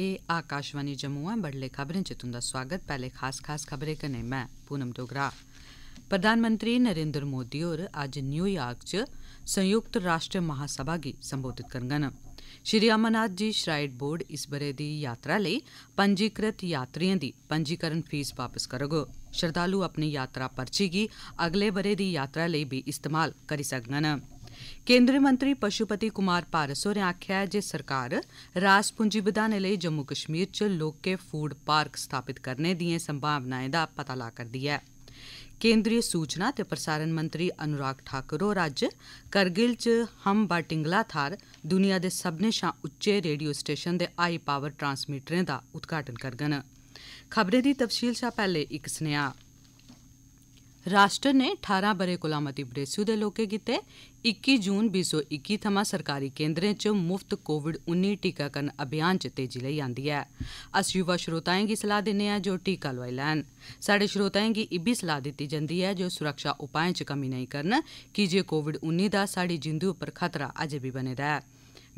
ਏ ਆਕਾਸ਼ਵਾਨੀ ਜੰਮੂ ਆ ਬੜਲੇ ਖਬਰਾਂ ਚ ਤੁੰਦਾ ਸਵਾਗਤ ਪਹਿਲੇ ਖਾਸ ਖਾਸ ਖਬਰੇ ਕਨੇ ਮੈਂ ਪੂਨਮ ਡੋਗਰਾ ਪ੍ਰਧਾਨ ਮੰਤਰੀ ਨਰਿੰਦਰ ਮੋਦੀ ਹੋਰ ਅੱਜ ਨਿਊਯਾਰਕ ਚ ਸੰਯੁਕਤ ਰਾਸ਼ਟਰ ਮਹਾਸਭਾ ਗੀ ਸੰਬੋਧਿਤ ਕਰਨਗੇ ਸ਼੍ਰੀ ਅਮਨਾਥ ਜੀ ਸ਼੍ਰਾਈਡ ਬੋਰਡ ਇਸ ਬਰੇ ਦੀ ਯਾਤਰਾ ਲਈ ਪੰਜੀਕ੍ਰਿਤ ਯਾਤਰੀਆਂ ਦੀ ਪੰਜੀਕਰਨ ਫੀਸ ਵਾਪਸ ਕਰੋਗੋ ਸ਼ਰਧਾਲੂ ਆਪਣੀ ਯਾਤਰਾ ਪਰਚੀ ਕੀ ਅਗਲੇ ਬਰੇ ਦੀ ਯਾਤਰਾ ਲਈ ਵੀ ਇਸਤੇਮਾਲ ਕਰ ਸਕਣਗੇ ਕੇਂਦਰੀ ਮੰਤਰੀ ਪਸ਼ੂਪਤੀ ਕੁਮਾਰ ਪਾਰਸ ਹੋਰਾਂ ਆਖਿਆ ਜੇ ਸਰਕਾਰ ਰਾਜ ਪੂੰਜੀ ਵਧਾਣੇ ਲਈ ਜੰਮੂ ਕਸ਼ਮੀਰ ਚ ਲੋਕੇ ਫੂਡ ਪਾਰਕ ਸਥਾਪਿਤ ਕਰਨੇ ਦੀਆਂ ਸੰਭਾਵਨਾਵਾਂ ਦਾ ਪਤਾ ਲਾ ਕਰਦੀ ਹੈ ਕੇਂਦਰੀ ਸੂਚਨਾ ਤੇ ਪ੍ਰਸਾਰਣ ਮੰਤਰੀ ਅਨੁਰਾਗ ਠਾਕੁਰ ਹੋਰ ਅੱਜ ਕਰਗਿਲ ਚ ਹਮ ਬਾਟਿੰਗਲਾ ਥਾਰ ਦੁਨੀਆ ਦੇ ਸਭਨੇ ਸ਼ਾ ਉੱਚੇ ਰੇਡੀਓ ਸਟੇਸ਼ਨ ਦੇ ਆਈ ਪਾਵਰ ਟਰਾਂਸਮਿਟਰਾਂ ਦਾ ਉਦਘਾਟਨ ਕਰਗਨ ਖਬਰੇ ਦੀ ਤਫਸੀਲ ਸ਼ਾ ਪਹਿਲੇ ਇੱਕ ਸਨੇਹਾ ਰਾਸ਼ਟਰ ਨੇ 18 ਬਰੇ ਗੁਲਾਮਾਂ ਦੀ ਬਰੇਸੂ ਦੇ ਲੋਕੇ ਕੀਤੇ 21 ਜੂਨ 2021 ਥਮਾ ਸਰਕਾਰੀ ਕੇਂਦਰੇ ਚ ਮੁਫਤ ਕੋਵਿਡ-19 ਟੀਕਾਕਰਨ ਅਭਿਆਨ ਚ ਤੇਜ਼ੀ ਲਈ ਆਂਦੀ ਹੈ ਅਸ ਯੁਵਾ ਸ਼ਰੋਤਾਵਾਂ ਦੀ ਸਲਾਹ ਦਿੰਨੇ ਆ ਜੋ ਟੀਕਾ ਲਵਾਈ ਲੈਣ ਸਾਡੇ ਸ਼ਰੋਤਾਵਾਂ ਦੀ ਇਹ ਵੀ ਸਲਾਹ ਦਿੱਤੀ ਜਾਂਦੀ ਹੈ ਜੋ ਸੁਰੱਖਿਆ ਉਪਾਅ ਚ ਕਮੀ ਨਹੀਂ ਕਰਨ ਕਿ ਜੇ ਕੋਵਿਡ-19 ਦਾ ਸਾਡੀ ਜਿੰਦੂ ਉੱਪਰ ਖਤਰਾ ਅਜੇ ਵੀ ਬਣੇਦਾ ਹੈ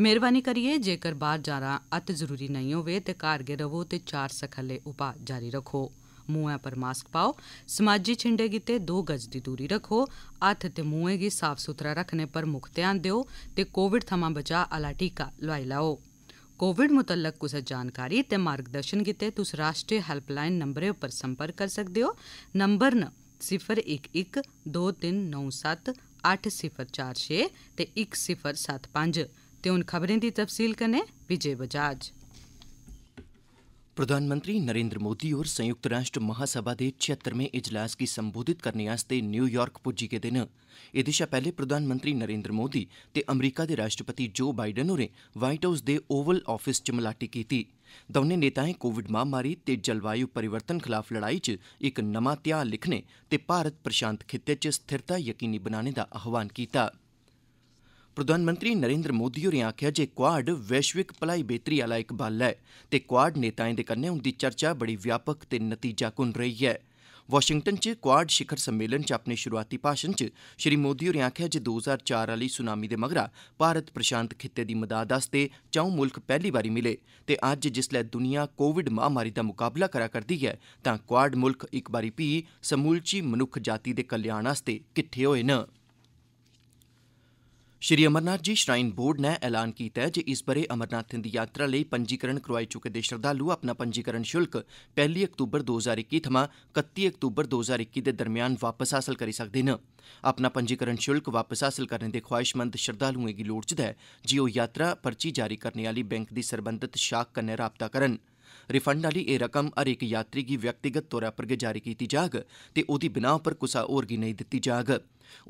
ਮਿਹਰਬਾਨੀ ਕਰੀਏ ਜੇਕਰ ਬਾਹਰ ਜਾਣਾ ਅਤ ਜ਼ਰੂਰੀ ਨਹੀਂ ਹੋਵੇ ਤੇ ਘਰ ਗੇ ਰਵੋ ਤੇ ਚਾਰ ਸਖਲੇ ਉਪਾਅ ਜਾਰੀ ਰੱਖੋ ਮੂੰਹਾਂ ਪਰ ਮਾਸਕ ਪਾਓ ਸਮਾਜੀ ਛਿੰਡੇ ਕੀਤੇ 2 ਗਜ਼ ਦੀ ਦੂਰੀ ਰੱਖੋ ਹੱਥ ਤੇ ਮੂੰਹੇ ਕੀ ਸਾਫ ਸੁਥਰਾ ਰੱਖਣੇ ਪਰ ਮੁੱਖ ਧਿਆਨ ਦਿਓ ਤੇ ਕੋਵਿਡ ਥਮਾ ਬਚਾ ਆਲਾ ਟੀਕਾ ਲਵਾਈ ਲਾਓ ਕੋਵਿਡ ਮੁਤਲਕ ਕੁਝ ਜਾਣਕਾਰੀ ਤੇ ਮਾਰਗਦਰਸ਼ਨ ਕੀਤੇ ਤੁਸ ਰਾਸ਼ਟਰੀ ਹੈਲਪਲਾਈਨ ਨੰਬਰੇ ਉੱਪਰ ਸੰਪਰਕ ਕਰ ਸਕਦੇ ਹੋ ਨੰਬਰ ਨ 011239780468046 ਤੇ 1075 ਤੇ ਉਹਨ ਖਬਰਾਂ ਦੀ ਤਫਸੀਲ ਕਰਨੇ ਵਿਜੇ ਬਜਾਜ प्रधानमंत्री नरेन्द्र मोदी होर संयुक्त राष्ट्र महासभा दे छिहत्तरवें इजलास गी संबोधित करने आस्तै न्यूयार्क पुज्जी गेदे न एह्दे शा पैह्ले प्रधानमंत्री नरेन्द्र मोदी ते अमरीका दे राष्ट्रपति जो बाइडन होरें व्हाइट हाउस दे ओवल आफिस च मलाटी कीती दौनें नेताएं कोविड महामारी ते जलवायु परिवर्तन खलाफ लड़ाई च इक नमां ध्याऽ लिक्खने ते भारत प्रशांत खित्ते च स्थिरता यकीनी बनाने दा आह्वान कीता ऐ प्रधानमंत्री नरेन्द्र मोदी होरें आखेआ जे क्वाड वैश्विक भलाई बेह्तरी आह्ला इक बल ऐ ते क्वाड नेताएं दे कन्नै उंदी चर्चा बड़ी व्यापक ते नतीजाकुन रेई ऐ वाशिंगटन च क्वाड शिखर सम्मेलन च अपने शुरूआती भाषण च श्री मोदी होरें आखेआ जे दो ज्हार चार आह्ली सुनामी दे मगरा भारत प्रशांत खित्ते दी मदाद आस्तै चौं मुल्ख पैह्ली बारी मिले ते अज्ज जिसलै दुनिया कोविड महामारी दा मुकाबला करा करदी ऐ तां क्वाड मुल्ख इक बारी फ्ही समूलची मनुक्ख जाति दे कल्याण आस्तै किट्ठे होए न ਸ਼੍ਰੀ ਅਮਰਨਾਥ ਜੀ ਸ਼੍ਰਾਈਨ ਬੋਰਡ ਨੇ ਐਲਾਨ ਕੀਤਾ ਹੈ ਕਿ ਇਸ ਬਰੇ ਅਮਰਨਾਥ ਦੀ ਯਾਤਰਾ ਲਈ ਪੰਜੀਕਰਨ ਕਰਵਾਈ ਚੁੱਕੇ ਦੇ ਸ਼ਰਧਾਲੂ ਆਪਣਾ ਪੰਜੀਕਰਨ ਸ਼ੁਲਕ 1 ਅਕਤੂਬਰ 2021 ਤੋਂ 31 ਅਕਤੂਬਰ 2021 ਦੇ ਦਰਮਿਆਨ ਵਾਪਸ ਹਾਸਲ ਕਰ ਸਕਦੇ ਨੇ ਆਪਣਾ ਪੰਜੀਕਰਨ ਸ਼ੁਲਕ ਵਾਪਸ ਹਾਸਲ ਕਰਨ ਦੇ ਖੁਆਇਸ਼ਮੰਦ ਸ਼ਰਧਾਲੂਆਂ ਦੀ ਲੋੜ ਚਦਾ ਜਿਉ ਯਾਤਰਾ ਪਰਚੀ ਜਾਰੀ ਕਰਨ ਵਾਲੀ ਬੈਂਕ ਦੀ ਸਬੰਧਤ ਸ਼ਾਖਾ ਕਨੇ ਰਾਪਤਾ ਕਰਨ रिफंड आह्ली एह् रकम हर इक यात्री गी व्यक्तिगत तौरा पर गै जारी कीती जाग ते ओह्दी बिनाह पर कुसा होर गी नेईं दित्ती जाग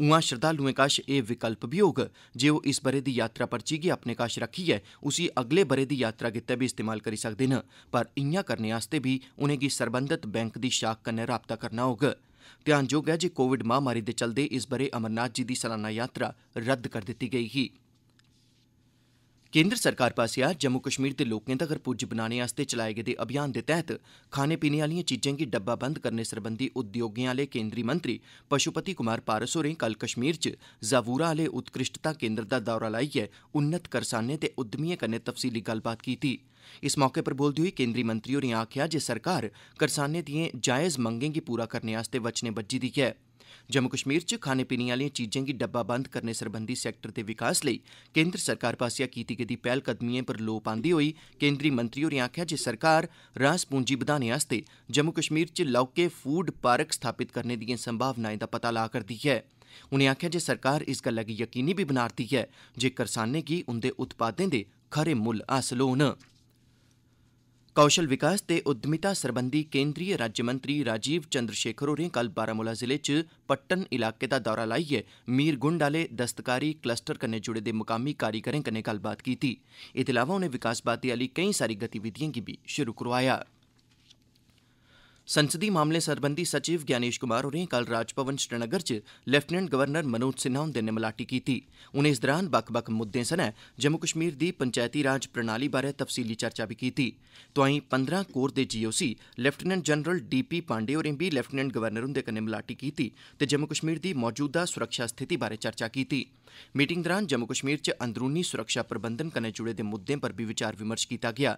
उआं श्रद्वालुएं कश एह् विकल्प बी होग जे ओह् इस ब'रे दी यात्रा पर्ची गी अपने कश रक्खियै उसी अगले ब'रे दी यात्रा गितै बी इस्तेमाल करी सकदे न पर ईआं करने आस्तै बी उनें'गी सरबंधत बैंक दी शाख कन्नै राबता करना होग ध्यानजोग ऐ जे कोविड महामारी दे चलदे इस ब'रे अमरनाथ जी दी सलाना यात्रा रद्द करी दित्ती गेई ही केन्द्र सरकार पास्सेआ जम्मू कश्मीर दे लोकें तगर पुज्ज बनाने आस्तै चलाए गेदे अभियान दे तैह्त खाने पीने आह्लिएं चीजें गी बंद करने सरबंधी उद्योगें आह्ले केन्द्री मंत्री पशुपति कुमार पारस होरें कल कश्मीर च ज़ावूरा आह्ले उत्कृष्टता केन्द्र दा दौरा लाइयै उन्नत करसानें ते उद्यमिएं कन्नै तफसीली गल्लबात कीती इस मौके पर बोलदे होई केन्द्री मंत्री होरें आखेआ जे सरकार करसानें दिएं जायज मंगें गी पूरा करने आस्तै वचनें बज्झी दी ऐ जम्मू कश्मीर च खाने पीने आह्लिएं चीजें गी बंद करने सरबंधी सैक्टर दे विकास लेई केन्द्र सरकार पास्सेआ कीती गेदी पैह्लकदमिएं पर लोऽ पांदे होई केन्द्री मंत्री होरें आखेआ जे सरकार रास पूंजी बधाने आस्तै जम्मू कश्मीर च लौह्के फूड पार्क स्थापित करने दिएं संभावनाएं दा पता ला करदी ऐ उनें आखेआ जे सरकार इस गल्लै गी यकीनी बी बना'रदी ऐ जे करसानें गी उंदे उत्पादें दे खरे मुल्ल हासल होन कौशल विकास ते उद्यमिता सरबंधी केन्द्रीय राज्यमंत्री राजीव चंद्रशेखर होरें कल बारामूला जिले च पट्टन इलाके दा दौरा लाइयै मीरगुंड आह्ले दस्तकारी कलस्टर कन्नै जुड़े दे मुकामी कारीगरें कन्नै गल्लबात कीती एह्दे अलावा उनें विकास बाद्दे आह्ली केई सारी गतिविधिएं गी बी शुरु करोआया ऐ संसदी मामले सरबंधी सचिव ज्ञानेश कुमार होरें कल राजभवन श्रीनगर च लेफ्टिनेंट गवर्नर मनोज सिन्हा हुंदे नै मलाटी कीती उनें इस दौरान बक्ख बक्ख मुद्दें सने जम्मू कश्मीर दी पंचैती राज प्रणाली बारै तफसीली चर्चा बी कीती तोआई 15 कोर दे GOC lieutenant general D P Pandey होरें बी लेफ्टिनेंट गवर्नर हुंदे कन्नै मलाटी कीती ते जम्मू कश्मीर दी मौजूदा सुरक्षा स्थिति बारै चर्चा कीती मीटिंग दौरान जम्मू कश्मीर च अंदरूनी सुरक्षा प्रबंधन कन्नै जुड़े दे मुद्दें पर बी विचार विमर्श कीता गेआ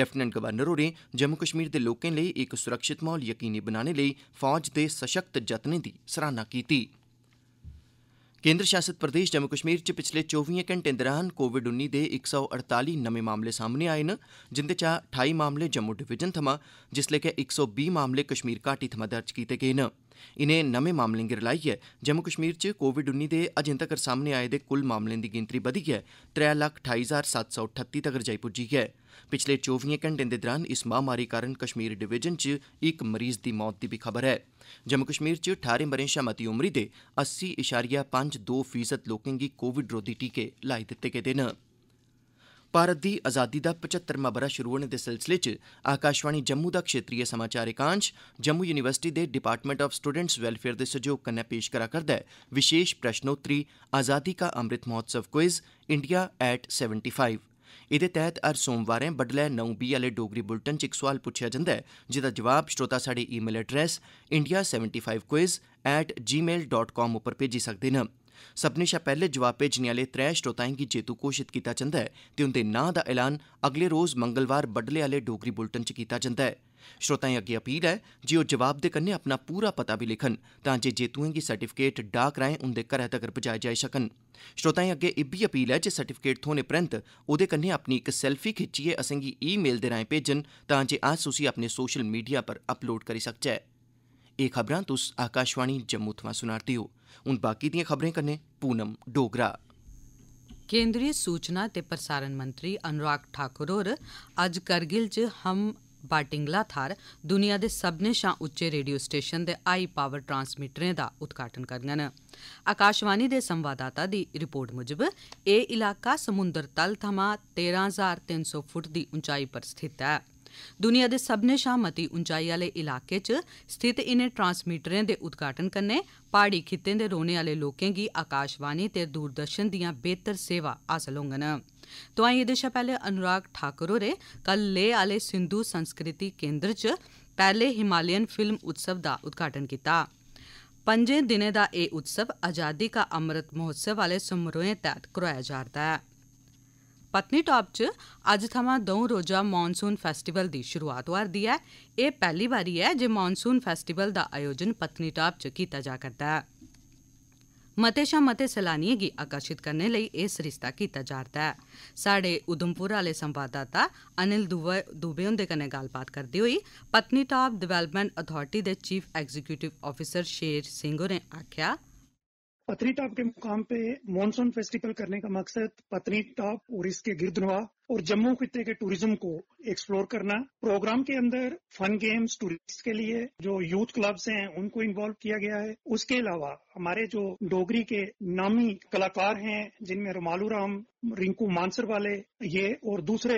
लेफ्टिनेंट गवर्नर होरें जम्मू कश्मीर दे लोकें लेई इक सुरक्षित ਮਾਹੌਲ ਯਕੀਨੀ ਬਣਾਉਣ ਲਈ ਫੌਜ ਦੇ ਸਸ਼ਕਤ ਯਤਨਾਂ ਦੀ ਸਰਾਹਨਾ ਕੀਤੀ। ਕੇਂਦਰ ਸ਼ਾਸਿਤ ਪ੍ਰਦੇਸ਼ ਜੰਮੂ ਕਸ਼ਮੀਰ 'ਚ ਪਿਛਲੇ 24 ਘੰਟੇ ਦੌਰਾਨ ਕੋਵਿਡ-19 ਦੇ 148 ਨਵੇਂ ਮਾਮਲੇ ਸਾਹਮਣੇ ਆਏ ਨੇ ਜਿਨ੍ਹਾਂ 'ਚ 28 ਮਾਮਲੇ ਜੰਮੂ ਡਿਵੀਜ਼ਨ ਥਮਾ ਜਿਸਲੇ ਕਿ 120 ਮਾਮਲੇ ਕਸ਼ਮੀਰ ਘਾਟੀ ਥਮਾ ਦਰਜ ਕੀਤੇ ਗਏ ਨੇ। इनें नमें मामलें गी रलाइयै जम्मू कश्मीर च कोविड दे अजें तक्कर सामने आए दे कुल मामलें दी गिनतरी बधियै त्रै लक्ख ठाई हजार सत्त सौ ठत्ती तक्कर जाई पुज्जी ऐ पिछले चौबिएं घंटें दे दौरान इस महामारी कारण कश्मीर डिवीजन च इक मरीज दी मौत दी बी खबर ऐ जम्मू कश्मीर च ठारें ब'रें शा मती उमरी दे अस्सी इशारिया पंज दो फीसद लोकें गी कोविड रोधी टीके लाई दित्ते गेदे हे भारत दी अजादी दा पचत्तरमां ब'रा शुरु होने दे सिलसिले च आकाशवाणी जम्मू दा क्षेत्रीय समाचार एकांश जम्मू यूनिवर्सिटी दे डिपार्टमेंट आफ स्टूडेंट्स वेलफेयर दे सैह्योग कन्नै पेश करा करदा ऐ विशेष प्रश्नोत्तरी आजादी का अमृत महोत्सव quiz India at seventy five एह्दे तैह्त हर सोमवारें बड्डलै नौ बी आह्ले डोगरी बुलेटिन च इक सोआल पुच्छेआ जंदा ऐ जेह्दा जवाब श्रोता साढ़े email address India seventy five quiz at Gmail dot com उप्पर भेजी सकदे न सब्मनें शा पैहले जवाब भेजने आह्ले त्रै श्रोताएं गी जेत्तू घोषित कीता जंदा ऐ ते उंदे नां दा ऐलान अगले रोज मंगलवार बड्डलै आह्ले डोगरी बुलेटिन च कीता जंदा ऐ श्रोताएं अग्गे अपील ऐ जे ओह् जवाब दे कन्नै अपना पूरा पता बी लिखन तांजे जेत्तुएं गी सर्टिफिकेट डाक राएं उंदे घरै तगर पुजाए जाई सकन श्रोताएं अग्गे इब्बी अपील ऐ जे सर्टिफिकेट थ्होने परैन्त ओह्दे कन्नै अपनी इक सैल्फी खिच्चियै असेंगी ई मेल दे राएं भेजन तांजे अस उसी अपने सोशल मीडिया पर अपलोड करी सकचै एह् खबरां तुस आकाशवाणी जम्मू थमां सुना'रदे ओ हून बाकी दियें खबरें कन्नै पूनम डोगरा केंद्रीय सूचना ते प्रसारण मंत्री अनुराग ठाकुर होर अज्ज करगिल च हम बाटिंगला थाह्र दुनिया दे सब्मनें शा उच्चे रेडियो स्टेशन दे हाई पावर ट्रांसमीटरें दा उद्घाटन करङन आकाशवाणी दे संवाददाता दी रिपोर्ट मुजब एह् इलाका समुंदर तल थमां तेरां हजार तिन सौ फुट दी ऊंचाई पर स्थित ऐ दुनिया दे सब्भनें शा मती उंचाई आह्ले इलाके च स्थित इनें ट्रांसमीटरें दे उद्घाटन कन्नै प्हाड़ी खित्तें दे रौह्ने आह्ले लोकें गी आकाशवाणी ते दूरदर्शन दिआं बेह्तर सेवां हासल होङन तोआई एह्दे शा पैह्ले अनुराग ठाकुर होरें कल लेह आह्ले सिंधु संस्कृति केन्द्र च पैह्ले हिमालयन फिल्म उत्सव दा उद्घाटन कीता पंजें दिनें दा एह् उत्सव आजादी का अमृत महोत्सव आह्ले समारोहें तैह्त करोआया जा'रदा ऐ ਪਤਨੀਟਾਪ 'ਚ ਅੱਜ ਥਮਾ ਦੋ ਰੋਜ਼ਾ ਮੌਨਸੂਨ ਫੈਸਟੀਵਲ ਦੀ ਸ਼ੁਰੂਆਤ ਹੋ ਰਹੀ ਹੈ ਇਹ ਪਹਿਲੀ ਵਾਰੀ ਹੈ ਜੇ ਮੌਨਸੂਨ ਫੈਸਟੀਵਲ ਦਾ ਆਯੋਜਨ ਪਤਨੀਟਾਪ 'ਚ ਕੀਤਾ ਜਾ ਕਰਦਾ ਹੈ ਮਤੇਸ਼ਾ ਮਤੇ ਸਲਾਨੀਏ ਗੀ ਆਕਰਸ਼ਿਤ ਕਰਨ ਲਈ ਇਹ ਸ੍ਰਿਸ਼ਤਾ ਕੀਤਾ ਜਾਂਦਾ ਹੈ ਸਾਡੇ ਉਦਮਪੁਰ ਵਾਲੇ ਸੰਵਾਦਦਾਤਾ ਅਨਿਲ ਦੁਬੇ ਹੁੰਦੇ ਕਨੇ ਗੱਲਬਾਤ ਕਰਦੇ ਹੋਈ ਪਤਨੀਟਾਪ ਡਿਵੈਲਪਮੈਂਟ ਅਥਾਰਟੀ ਦੇ chief executive officer Sher Singh ਨੇ ਆਖਿਆ टॉप के मुकाम पे मॉनसून फेस्टिवल करने का मकसद टॉप और इसके गिरधनवा और जम्मू खिते के टूरिज्म को एक्सप्लोर करना प्रोग्राम के अंदर फन गेम्स टूरिस्ट के लिए जो यूथ क्लब्स हैं उनको इन्वॉल्व किया गया है उसके अलावा हमारे जो डोगरी के नामी कलाकार हैं जिनमें रोमालू राम रिंकू मानसर वाले ये और दूसरे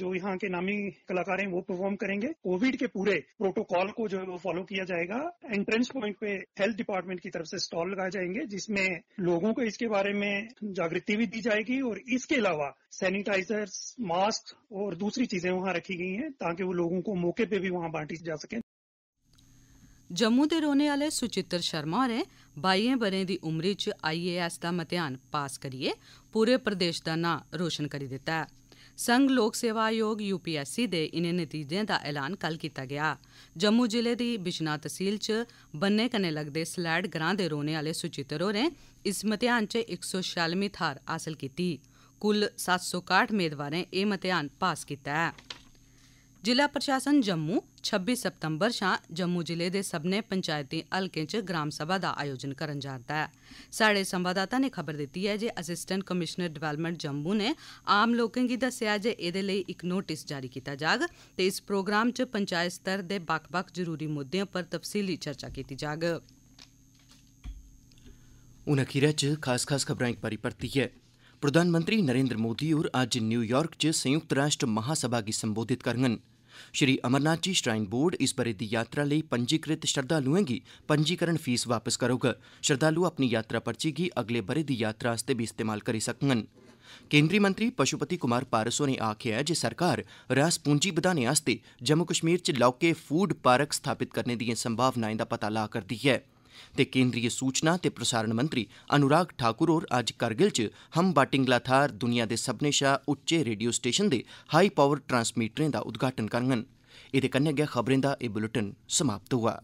जो यहाँ के नामी कलाकार हैं वो परफॉर्म करेंगे कोविड के पूरे प्रोटोकॉल को जो है वो फॉलो किया जाएगा एंट्रेंस पॉइंट पे हेल्थ डिपार्टमेंट की तरफ से स्टॉल लगाए जाएंगे जिसमें लोगों को इसके बारे में जागृति भी दी जाएगी और इसके अलावा सैनिटाइजर मास्क और दूसरी चीजें वहां रखी गई हैं ताकि वो लोगों को मौके पे भी वहां बांटी जा सके जम्मू के रोने वाले सुचित्र शर्मा और बाइयें ब'रें दी उमरी च आईएएस दा म्तेहान पास करियै पूरे प्रदेश दा नां रोशन करी दित्ता ऐ संघ लोक सेवा आयोग यूपीएसई दे इनें नतीजें दा ऐलान कल कीता गेआ जम्मू जिले दी बिजनौर तैह्सील च बन्ने कन्नै लगदे सलैड़ ग्रां दे रौह्ने आह्ले सुचित्र होरें इस म्तेहान च इक सौ छेआलमीं थाह्र हासल कीती कुल सत्त सौ काह्ठ मेदवारें एह् म्तेहान पास कीता ऐ जिला प्रशासन जम्मू 26 सितंबर शा जम्मू जिले दे सब्बनें पंचायती हलकें च ग्राम सभा दा आयोजन करन जा'रदा ऐ साढ़े संवाददाता ने खबर दित्ती ऐ जे असिस्टेंट कमिशनर डेवलपमेंट जम्मू ने आम लोकें गी दस्सेआ जे एह्दे लेई इक नोटिस जारी कीता जाग ते इस प्रोग्राम च पंचायत स्तर दे बक्ख-बक्ख जरूरी मुद्दें पर तफसीली चर्चा कीती जाग हून अखीरै च खास खास खबरां इक बारी परतियै प्रधानमंत्री नरेन्द्र मोदी होर अज्ज न्यूयार्क च संयुक्त राष्ट्र महासभा गी संबोधित करङन श्री अमरनाथ जी श्राइन बोर्ड इस ब'रे दी यात्रा ले पंजीकृत श्रद्धालुएं गी पंजीकरण फीस वापस करोग श्रद्धालु अपनी यात्रा पर्ची की अगले ब'रे दी यात्रा आस्तै बी इस्तेमाल कर सकंगन केंद्रीय मंत्री पशुपति कुमार पारसो ने आखेआ ऐ जे सरकार रास पूंजी बधाने आस्तै जम्मू कश्मीर च लौके फूड पार्क स्थापित करने दी संभावनाएं दा पता ला दी है ते केन्द्रीय सूचना ते प्रसारण मंत्री अनुराग ठाकुर होर अज्ज करगिल च हम बाटिंगला थाहर दुनिया दे सब्मनें शा उच्चे रेडियो स्टेशन दे हाई पावर ट्रांसमीटरें दा उद्घाटन करङन एह्दे कन्नै गै खबरें दा एह् बुलेटिन समाप्त होआ